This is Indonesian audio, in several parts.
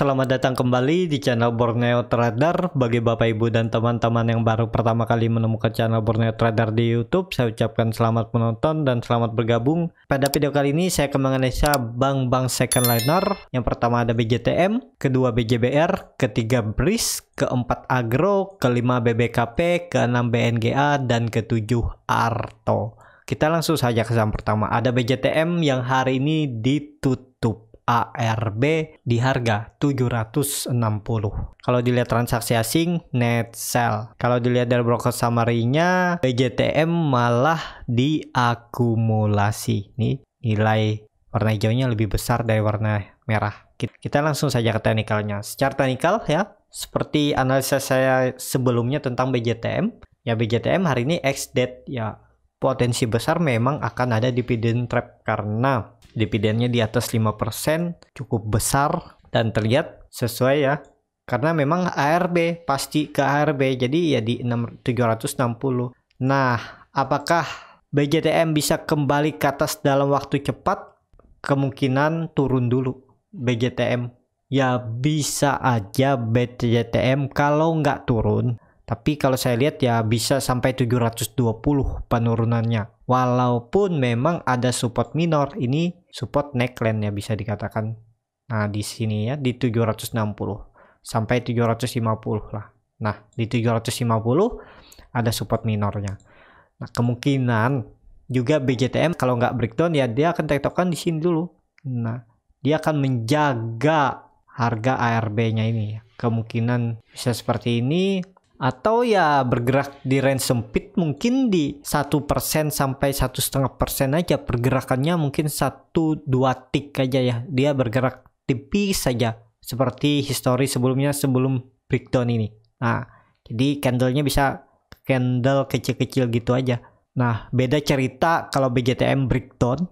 Selamat datang kembali di channel Borneo Trader. Bagi Bapak Ibu dan teman-teman yang baru pertama kali menemukan channel Borneo Trader di YouTube, saya ucapkan selamat menonton dan selamat bergabung. Pada video kali ini saya akan menganalisa bank-bank second liner. Yang pertama ada BJTM, kedua BJBR, ketiga BRIS, keempat Agro, kelima BBKP, keenam BNGA dan ketujuh Arto. Kita langsung saja ke saham pertama. Ada BJTM yang hari ini ditutup ARB di harga 760. Kalau dilihat transaksi asing net sell. Kalau dilihat dari broker summary-nya BJTM malah diakumulasi. Nih nilai warna hijaunya lebih besar dari warna merah. Kita langsung saja ke teknikalnya. Secara teknikal ya, seperti analisa saya sebelumnya tentang BJTM, ya BJTM hari ini ex date ya potensi besar memang akan ada dividend trap karena dividennya di atas 5% cukup besar dan terlihat sesuai ya karena memang ARB pasti ke ARB jadi ya di 760 nah apakah BJTM bisa kembali ke atas dalam waktu cepat kemungkinan turun dulu BJTM ya bisa aja BJTM kalau nggak turun tapi kalau saya lihat ya bisa sampai 720 penurunannya walaupun memang ada support minor ini support neckline ya bisa dikatakan. Nah, di sini ya di 760 sampai 750 lah. Nah, di 750 ada support minornya. Nah, kemungkinan juga BJTM kalau nggak breakdown ya dia akan tektokan di sini dulu. Nah, dia akan menjaga harga ARB-nya ini. Kemungkinan bisa seperti ini atau ya bergerak di range sempit mungkin di satu persen sampai satu setengah persen aja pergerakannya mungkin satu dua tick aja ya dia bergerak tipis saja seperti histori sebelumnya sebelum breakdown ini nah jadi candlenya bisa candle kecil-kecil gitu aja nah beda cerita kalau BJTM breakdown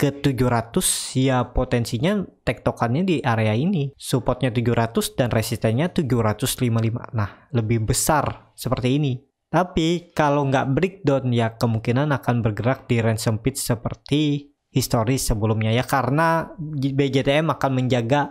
ke 700 ya potensinya tektokannya di area ini. Supportnya 700 dan resistennya 755. Nah, lebih besar seperti ini. Tapi kalau nggak breakdown ya kemungkinan akan bergerak di range sempit seperti historis sebelumnya ya karena BJTM akan menjaga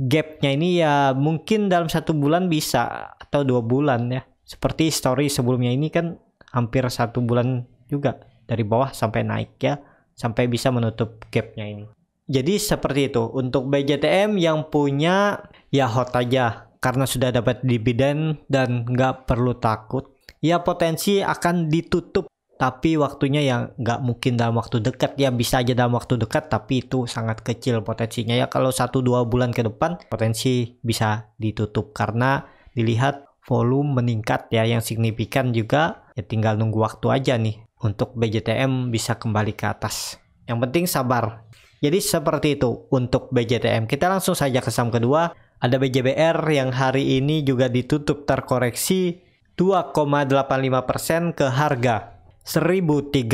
gapnya ini ya mungkin dalam satu bulan bisa atau dua bulan ya seperti histori sebelumnya ini kan hampir satu bulan juga dari bawah sampai naik ya sampai bisa menutup gapnya ini. Jadi seperti itu untuk BJTM yang punya ya hot aja karena sudah dapat dividen dan nggak perlu takut. Ya potensi akan ditutup tapi waktunya yang nggak mungkin dalam waktu dekat ya bisa aja dalam waktu dekat tapi itu sangat kecil potensinya ya kalau satu dua bulan ke depan potensi bisa ditutup karena dilihat volume meningkat ya yang signifikan juga ya tinggal nunggu waktu aja nih untuk BJTM bisa kembali ke atas. Yang penting sabar. Jadi seperti itu untuk BJTM. Kita langsung saja ke saham kedua. Ada BJBR yang hari ini juga ditutup terkoreksi 2,85% ke harga 1360.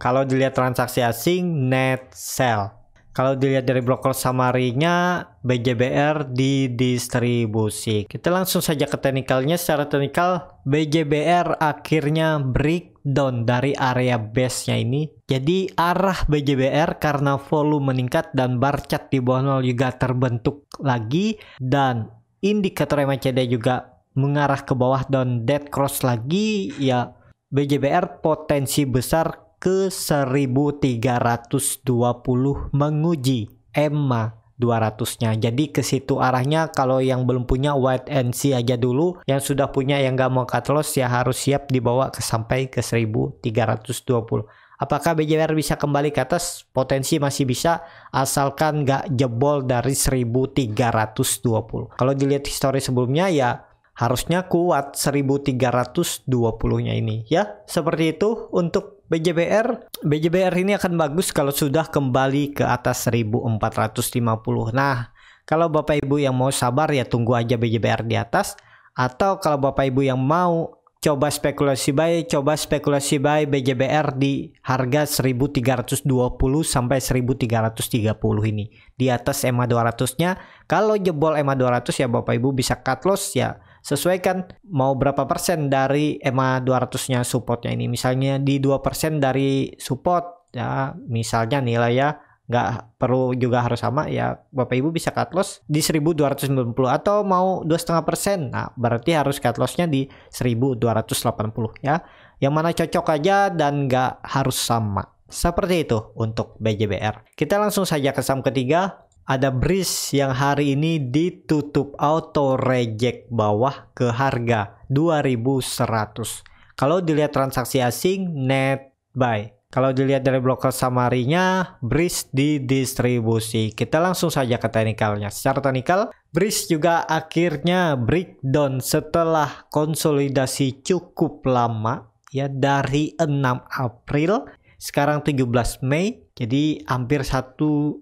Kalau dilihat transaksi asing net sell kalau dilihat dari broker summary-nya, BJBR didistribusi. Kita langsung saja ke teknikalnya. Secara teknikal, BJBR akhirnya breakdown dari area base-nya ini. Jadi arah BJBR karena volume meningkat dan bar chart di bawah 0 juga terbentuk lagi. Dan indikator MACD juga mengarah ke bawah dan dead cross lagi. Ya, BJBR potensi besar ke 1320 menguji EMMA 200-nya. Jadi ke situ arahnya kalau yang belum punya White and see aja dulu. Yang sudah punya yang gak mau cut loss ya harus siap dibawa ke sampai ke 1320. Apakah BJR bisa kembali ke atas? Potensi masih bisa asalkan nggak jebol dari 1320. Kalau dilihat histori sebelumnya ya harusnya kuat 1320-nya ini ya. Seperti itu untuk BJBR BJBR ini akan bagus kalau sudah kembali ke atas 1450 nah kalau bapak ibu yang mau sabar ya tunggu aja BJBR di atas atau kalau bapak ibu yang mau coba spekulasi buy coba spekulasi buy BJBR di harga 1320 sampai 1330 ini di atas EMA 200 nya kalau jebol EMA 200 ya bapak ibu bisa cut loss ya sesuaikan mau berapa persen dari EMA 200-nya supportnya ini. Misalnya di 2% dari support ya misalnya nilai ya nggak perlu juga harus sama ya Bapak Ibu bisa cut loss di 1290 atau mau 2,5% nah berarti harus cut lossnya di 1280 ya yang mana cocok aja dan nggak harus sama seperti itu untuk BJBR kita langsung saja ke saham ketiga ada breeze yang hari ini ditutup auto reject bawah ke harga 2100. Kalau dilihat transaksi asing net buy. Kalau dilihat dari broker samarinya, breeze di distribusi. Kita langsung saja ke teknikalnya. Secara teknikal, breeze juga akhirnya breakdown setelah konsolidasi cukup lama ya dari 6 April sekarang 17 Mei. Jadi hampir satu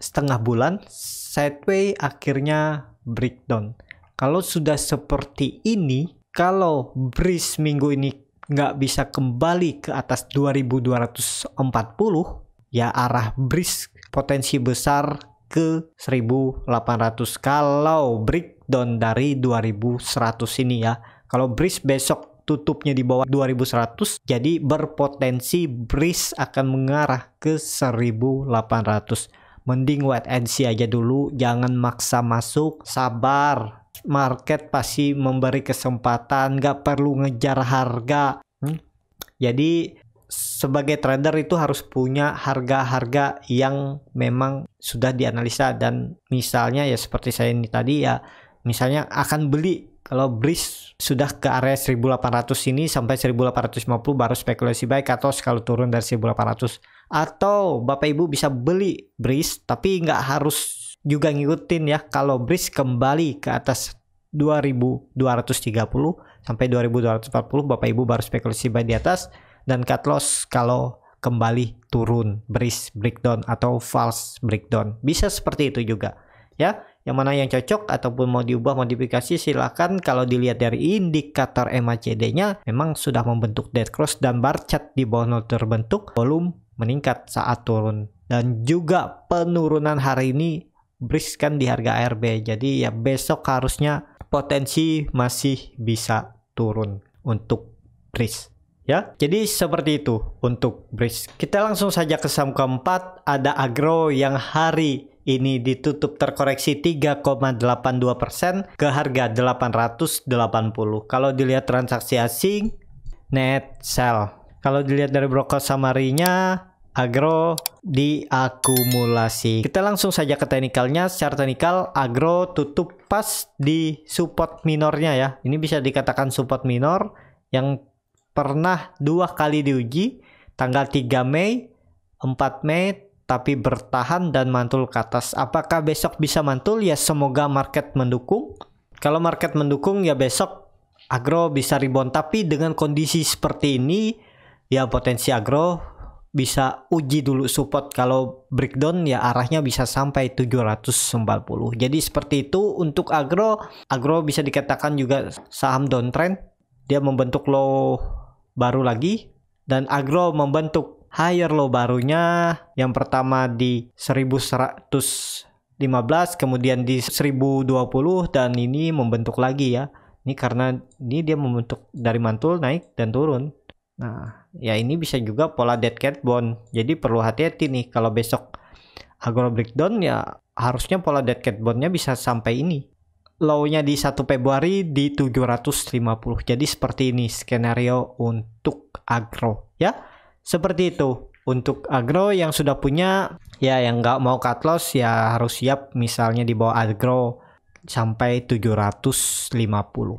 setengah bulan sideway akhirnya breakdown. Kalau sudah seperti ini, kalau breeze minggu ini nggak bisa kembali ke atas 2240, ya arah breeze potensi besar ke 1800 kalau breakdown dari 2100 ini ya. Kalau breeze besok tutupnya di bawah 2100 jadi berpotensi breeze akan mengarah ke 1800 mending wait and see aja dulu jangan maksa masuk sabar market pasti memberi kesempatan nggak perlu ngejar harga hmm? jadi sebagai trader itu harus punya harga-harga yang memang sudah dianalisa dan misalnya ya seperti saya ini tadi ya misalnya akan beli kalau bridge sudah ke area 1800 ini sampai 1850 baru spekulasi baik atau kalau turun dari 1800 atau Bapak Ibu bisa beli bridge tapi nggak harus juga ngikutin ya kalau bridge kembali ke atas 2230 sampai 2240 Bapak Ibu baru spekulasi baik di atas dan cut loss kalau kembali turun bridge breakdown atau false breakdown bisa seperti itu juga ya yang mana yang cocok ataupun mau diubah modifikasi silahkan kalau dilihat dari indikator MACD-nya memang sudah membentuk dead cross dan bar chart di bawah nol terbentuk volume meningkat saat turun dan juga penurunan hari ini bris kan di harga ARB jadi ya besok harusnya potensi masih bisa turun untuk bris ya. Jadi seperti itu untuk bris Kita langsung saja ke saham keempat ada agro yang hari ini ditutup terkoreksi 3,82 persen ke harga 880. Kalau dilihat transaksi asing, net sell. Kalau dilihat dari broker samarinya, agro diakumulasi. Kita langsung saja ke teknikalnya. Secara teknikal agro tutup pas di support minornya ya. Ini bisa dikatakan support minor yang pernah dua kali diuji tanggal 3 Mei, 4 Mei, tapi bertahan dan mantul ke atas. Apakah besok bisa mantul? Ya semoga market mendukung. Kalau market mendukung ya besok agro bisa rebound. Tapi dengan kondisi seperti ini ya potensi agro bisa uji dulu support kalau breakdown ya arahnya bisa sampai 740 jadi seperti itu untuk agro agro bisa dikatakan juga saham downtrend dia membentuk low baru lagi dan agro membentuk higher low barunya yang pertama di 1115 kemudian di 1020 dan ini membentuk lagi ya ini karena ini dia membentuk dari mantul naik dan turun nah ya ini bisa juga pola dead cat bond jadi perlu hati-hati nih kalau besok agro breakdown ya harusnya pola dead cat bondnya bisa sampai ini low-nya di 1 Februari di 750. Jadi seperti ini skenario untuk agro ya. Seperti itu. Untuk agro yang sudah punya, ya yang nggak mau cut loss ya harus siap misalnya di bawah agro sampai 750.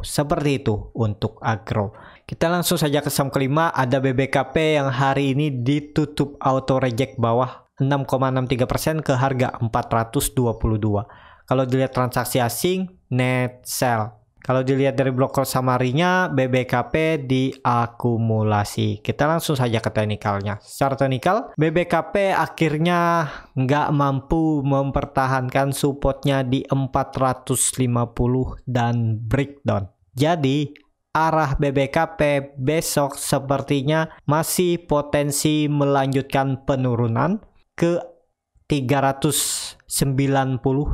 Seperti itu untuk agro. Kita langsung saja ke saham kelima, ada BBKP yang hari ini ditutup auto reject bawah 6,63% ke harga 422. Kalau dilihat transaksi asing, net sell kalau dilihat dari blok BBKP diakumulasi. Kita langsung saja ke teknikalnya. Secara teknikal, BBKP akhirnya nggak mampu mempertahankan supportnya di 450 dan breakdown. Jadi, arah BBKP besok sepertinya masih potensi melanjutkan penurunan ke 390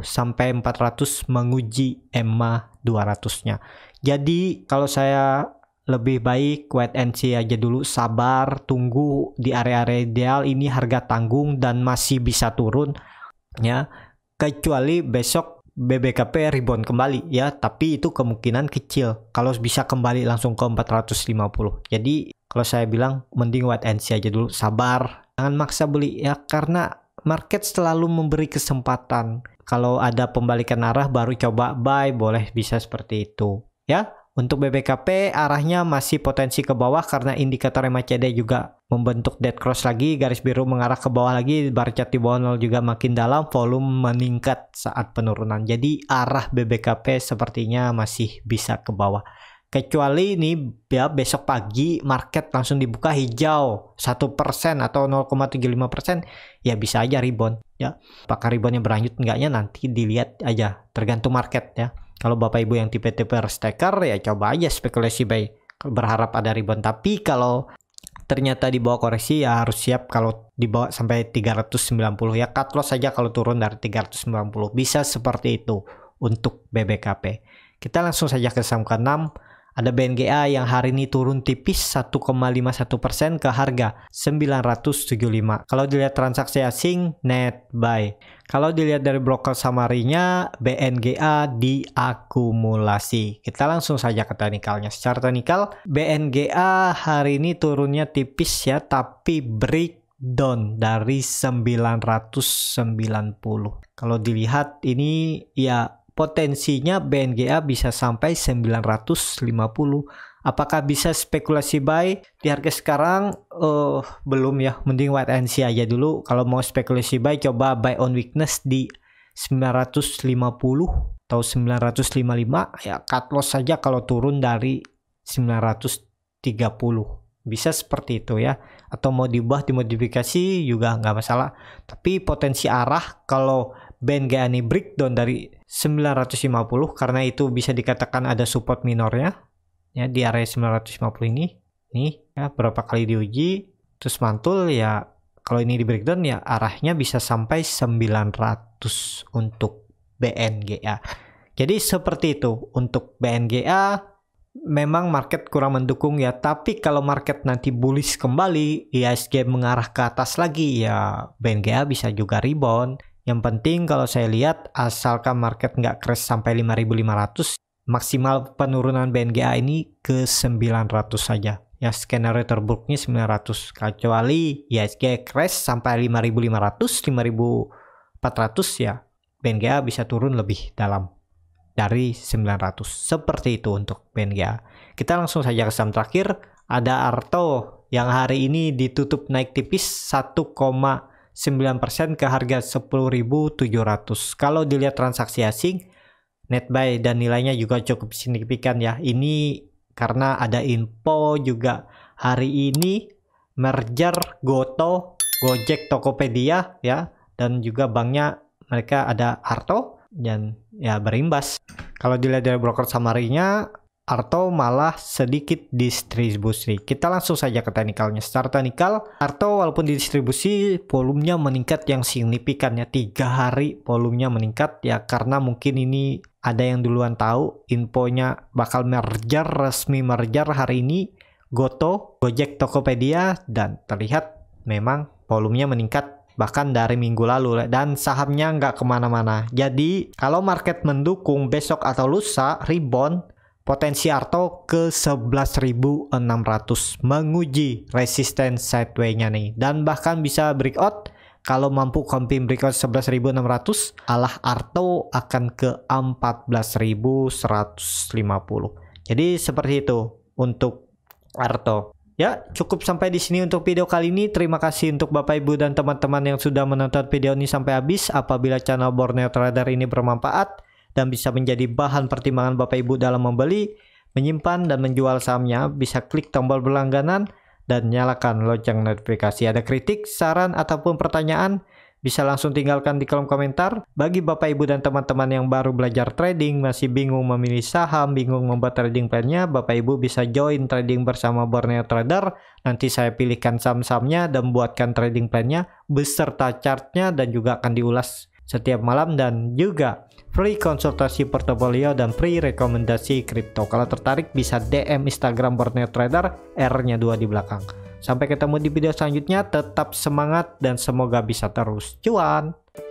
sampai 400 menguji EMA 200-nya. Jadi kalau saya lebih baik wait and see aja dulu, sabar, tunggu di area-area ideal ini harga tanggung dan masih bisa turun ya. Kecuali besok BBKP rebound kembali ya, tapi itu kemungkinan kecil kalau bisa kembali langsung ke 450. Jadi kalau saya bilang mending wait and see aja dulu, sabar, jangan maksa beli ya karena market selalu memberi kesempatan. Kalau ada pembalikan arah baru coba buy, boleh bisa seperti itu. Ya, untuk BBKP arahnya masih potensi ke bawah karena indikator MACD juga membentuk dead cross lagi, garis biru mengarah ke bawah lagi, bar chart di bawah nol juga makin dalam, volume meningkat saat penurunan. Jadi arah BBKP sepertinya masih bisa ke bawah. Kecuali ini ya besok pagi market langsung dibuka hijau satu persen atau 0,75% ya bisa aja rebound ya. Apakah ribonnya berlanjut enggaknya nanti dilihat aja tergantung market ya. Kalau Bapak Ibu yang tipe-tipe staker ya coba aja spekulasi baik berharap ada rebound tapi kalau ternyata dibawa koreksi ya harus siap kalau dibawa sampai 390 ya cut loss saja kalau turun dari 390 bisa seperti itu untuk BBKP. Kita langsung saja ke saham ke-6 ada BNGA yang hari ini turun tipis 1,51% ke harga 975. Kalau dilihat transaksi asing net buy. Kalau dilihat dari broker samarinya BNGA diakumulasi. Kita langsung saja ke teknikalnya. Secara teknikal BNGA hari ini turunnya tipis ya tapi break down dari 990. Kalau dilihat ini ya potensinya BNGA bisa sampai 950. Apakah bisa spekulasi buy di harga sekarang? Uh, belum ya, mending wait and see aja dulu. Kalau mau spekulasi buy coba buy on weakness di 950 atau 955 ya cut loss saja kalau turun dari 930 bisa seperti itu ya atau mau diubah dimodifikasi juga nggak masalah tapi potensi arah kalau Gani breakdown dari 950 karena itu bisa dikatakan ada support minornya ya di area 950 ini nih ya berapa kali diuji terus mantul ya kalau ini di breakdown ya arahnya bisa sampai 900 untuk BNGA jadi seperti itu untuk BNGA memang market kurang mendukung ya tapi kalau market nanti bullish kembali ISG mengarah ke atas lagi ya BNGA bisa juga rebound yang penting kalau saya lihat asalkan market nggak crash sampai 5500 maksimal penurunan BNGA ini ke 900 saja. Ya skenario terburuknya 900 kecuali IHSG crash sampai 5500, 5400 ya BNGA bisa turun lebih dalam dari 900. Seperti itu untuk BNGA. Kita langsung saja ke saham terakhir ada Arto yang hari ini ditutup naik tipis 9% ke harga 10.700. Kalau dilihat transaksi asing, net buy dan nilainya juga cukup signifikan ya. Ini karena ada info juga hari ini merger Goto, Gojek, Tokopedia ya dan juga banknya mereka ada Arto dan ya berimbas. Kalau dilihat dari broker samarinya atau malah sedikit distribusi. Kita langsung saja ke teknikalnya. Secara teknikal, Arto walaupun didistribusi volumenya meningkat yang signifikan ya tiga hari volumenya meningkat ya karena mungkin ini ada yang duluan tahu infonya bakal merger resmi merger hari ini Goto, Gojek, Tokopedia dan terlihat memang volumenya meningkat bahkan dari minggu lalu dan sahamnya nggak kemana-mana. Jadi kalau market mendukung besok atau lusa rebound potensi Arto ke 11.600 menguji resisten sideway-nya nih dan bahkan bisa breakout kalau mampu confirm breakout 11.600 alah Arto akan ke 14.150 jadi seperti itu untuk Arto Ya, cukup sampai di sini untuk video kali ini. Terima kasih untuk Bapak Ibu dan teman-teman yang sudah menonton video ini sampai habis. Apabila channel Borneo Trader ini bermanfaat, dan bisa menjadi bahan pertimbangan Bapak Ibu dalam membeli, menyimpan, dan menjual sahamnya, bisa klik tombol berlangganan dan nyalakan lonceng notifikasi. Ada kritik, saran, ataupun pertanyaan, bisa langsung tinggalkan di kolom komentar. Bagi Bapak Ibu dan teman-teman yang baru belajar trading, masih bingung memilih saham, bingung membuat trading plan-nya, Bapak Ibu bisa join trading bersama Borneo Trader. Nanti saya pilihkan saham-sahamnya dan buatkan trading plan-nya beserta chart-nya dan juga akan diulas setiap malam dan juga free konsultasi portofolio dan free rekomendasi kripto. Kalau tertarik bisa DM Instagram Borneo Trader R-nya dua di belakang. Sampai ketemu di video selanjutnya, tetap semangat dan semoga bisa terus cuan.